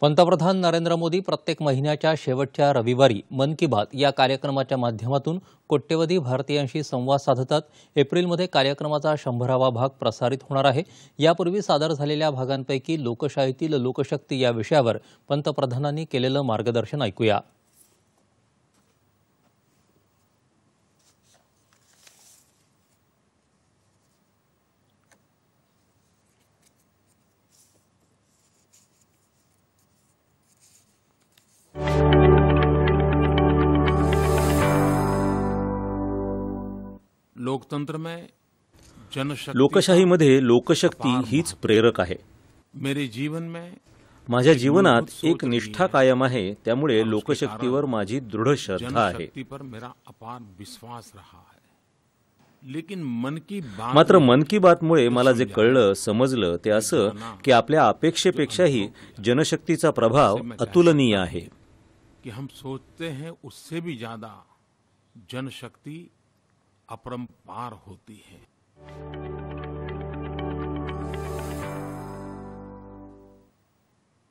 पंतप्रधान नरेंद्र मोदी प्रत्येक महिन्याच्या शेवटच्या रविवारी मन की बात या कार्यक्रमाच्या माध्यमातून कोट्यवधी भारतीयांशी संवाद साधतात एप्रिलमध्ये कार्यक्रमाचा शंभरावा भाग प्रसारित होणार आहे यापूर्वी सादर झालेल्या भागांपैकी लोकशाहीतील लोकशक्ती या विषयावर पंतप्रधानांनी केलेलं मार्गदर्शन ऐकूया लोकतंत्र में लोकशाहीमध्ये लोकशक्ती हीच प्रेरक आहे मेरे जीवन माझ्या जीवनात एक निष्ठा कायम आहे त्यामुळे लोकशक्तीवर माझी दृढ श्रद्धा आहे मात्र मन की बातमुळे मला जे कळलं समजलं ते असं की आपल्या अपेक्षेपेक्षाही जनशक्तीचा प्रभाव अतुलनीय आहे की हम सोचते हैं उससे भी ज्यादा जनशक्ती अपरंपार होती है